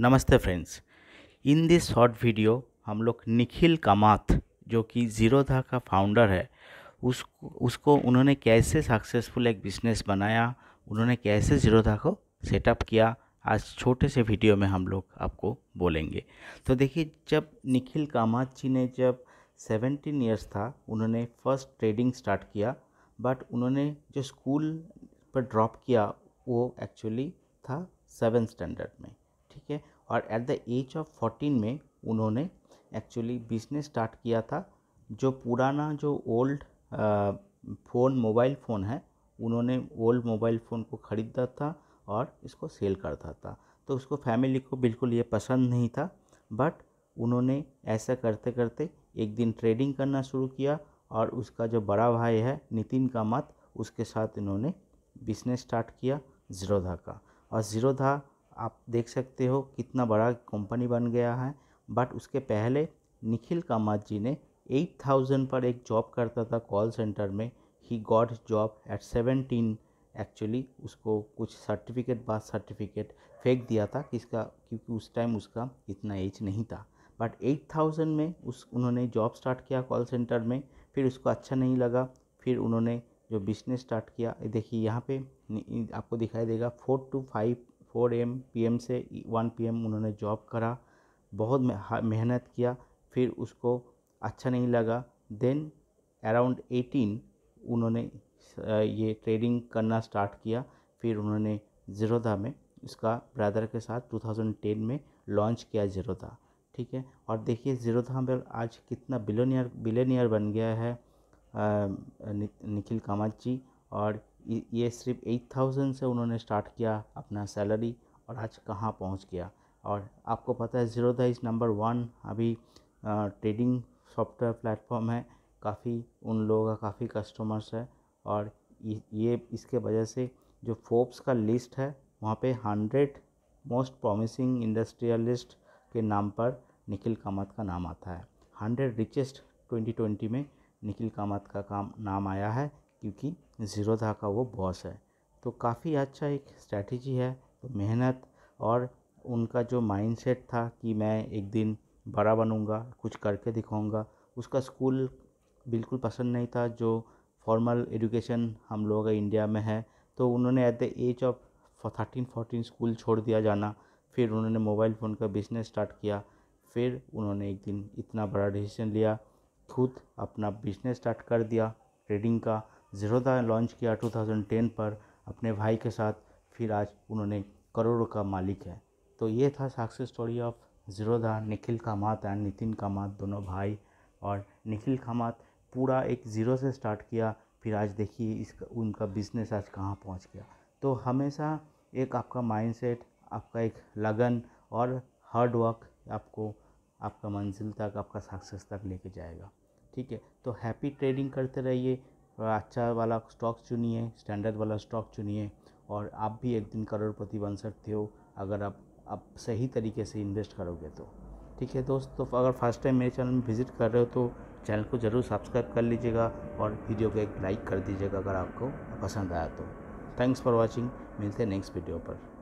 नमस्ते friends in this short video हम लोग निखिल कामाथ जो कि जीरोधा का फाउंडर है उसको उसको उन्होंने कैसे सक्सेसफुल एक बिजनेस बनाया उन्होंने कैसे जीरोधा को सेटअप किया आज छोटे से वीडियो में हम लोग आपको बोलेंगे तो देखिए जब निखिल कामाथ जी ने जब 17 ईयर्स था उन्होंने फर्स्ट ट्रेडिंग स्टार्ट किया बट उन्होंने जो स्कूल पर ड्रॉप किया वो एक्चुअली था सेवन स्टैंडर्ड में ठीक है और at the age of fourteen में उन्होंने एक्चुअली बिजनेस स्टार्ट किया था जो पुराना जो ओल्ड फ़ोन मोबाइल फ़ोन है उन्होंने ओल्ड मोबाइल फ़ोन को ख़रीदा था और इसको सेल करता था तो उसको फैमिली को बिल्कुल ये पसंद नहीं था बट उन्होंने ऐसा करते करते एक दिन ट्रेडिंग करना शुरू किया और उसका जो बड़ा भाई है नितिन कामत उसके साथ इन्होंने बिजनेस स्टार्ट किया ज़ीरोधा का और ज़ीरोधा आप देख सकते हो कितना बड़ा कंपनी बन गया है बट उसके पहले निखिल कामत जी ने एट थाउजेंड पर एक जॉब करता था कॉल सेंटर में ही got job at seventeen actually उसको कुछ सर्टिफिकेट बाद सर्टिफिकेट फेंक दिया था किसका क्योंकि उस टाइम उसका इतना एज नहीं था बट एट थाउजेंड में उस उन्होंने जॉब स्टार्ट किया कॉल सेंटर में फिर उसको अच्छा नहीं लगा फिर उन्होंने जो बिजनेस स्टार्ट किया देखिए यहाँ पे आपको दिखाई देगा four two five four M P M से वन पी एम उन्होंने जॉब करा बहुत मेहनत किया फिर उसको अच्छा नहीं लगा देन अराउंड एटीन उन्होंने ये ट्रेडिंग करना स्टार्ट किया फिर उन्होंने ज़ीरोधा में उसका ब्रदर के साथ 2010 में लॉन्च किया ज़ीरोधा ठीक है और देखिए ज़ीरोधा में आज कितना बिलोनियर बिलेनियर बन गया है आ, नि, निखिल कामत जी और ये सिर्फ एट थाउजेंड से उन्होंने स्टार्ट किया अपना सैलरी और आज कहाँ पहुँच गया और आपको पता है जीरो दाइज नंबर वन अभी ट्रेडिंग सॉफ्टवेयर प्लेटफॉर्म है काफ़ी उन लोगों का काफ़ी कस्टमर्स है और ये इसके वजह से जो फोर्ब्स का लिस्ट है वहाँ पे हंड्रेड मोस्ट प्रॉमिसिंग इंडस्ट्रियलिस्ट के नाम पर निखिल कामत का नाम आता है हंड्रेड रिचेस्ट 2020 में निखिल कामत का काम नाम आया है क्योंकि ज़ीरोधा का वो बॉस है तो काफ़ी अच्छा एक स्ट्रैटेजी है तो मेहनत और उनका जो माइंडसेट था कि मैं एक दिन बड़ा बनूंगा कुछ करके दिखाऊंगा उसका स्कूल बिल्कुल पसंद नहीं था जो फॉर्मल एजुकेशन हम लोग इंडिया में है तो उन्होंने at the age of thirteen fourteen school छोड़ दिया जाना फिर उन्होंने मोबाइल फ़ोन का बिज़नेस स्टार्ट किया फिर उन्होंने एक दिन इतना बड़ा डिसीजन लिया खुद अपना बिजनेस स्टार्ट कर दिया ट्रेडिंग का ज़ीरोदा लॉन्च किया 2010 पर अपने भाई के साथ फिर आज उन्होंने करोड़ों का मालिक है तो ये था success story of Zerodha Nikhil Kamath and Nitin कामात दोनों भाई और निखिल कामात पूरा एक ज़ीरो से स्टार्ट किया फिर आज देखिए इसका उनका बिज़नेस आज कहाँ पहुँच गया तो हमेशा एक आपका माइंडसेट आपका एक लगन और हार्ड वर्क आपको आपका मंजिल तक आपका सक्सेस तक लेके जाएगा ठीक है तो हैप्पी ट्रेडिंग करते रहिए अच्छा वाला स्टॉक चुनिए स्टैंडर्ड वाला स्टॉक चुनिए और आप भी एक दिन करोड़पति बन सकते हो अगर आप आप सही तरीके से इन्वेस्ट करोगे तो ठीक है दोस्त तो अगर फर्स्ट टाइम मेरे चैनल में विज़िट कर रहे हो तो चैनल को ज़रूर सब्सक्राइब कर लीजिएगा और वीडियो को एक लाइक कर दीजिएगा अगर आपको पसंद आया तो थैंक्स फॉर वॉचिंग मिलते हैं नेक्स्ट वीडियो पर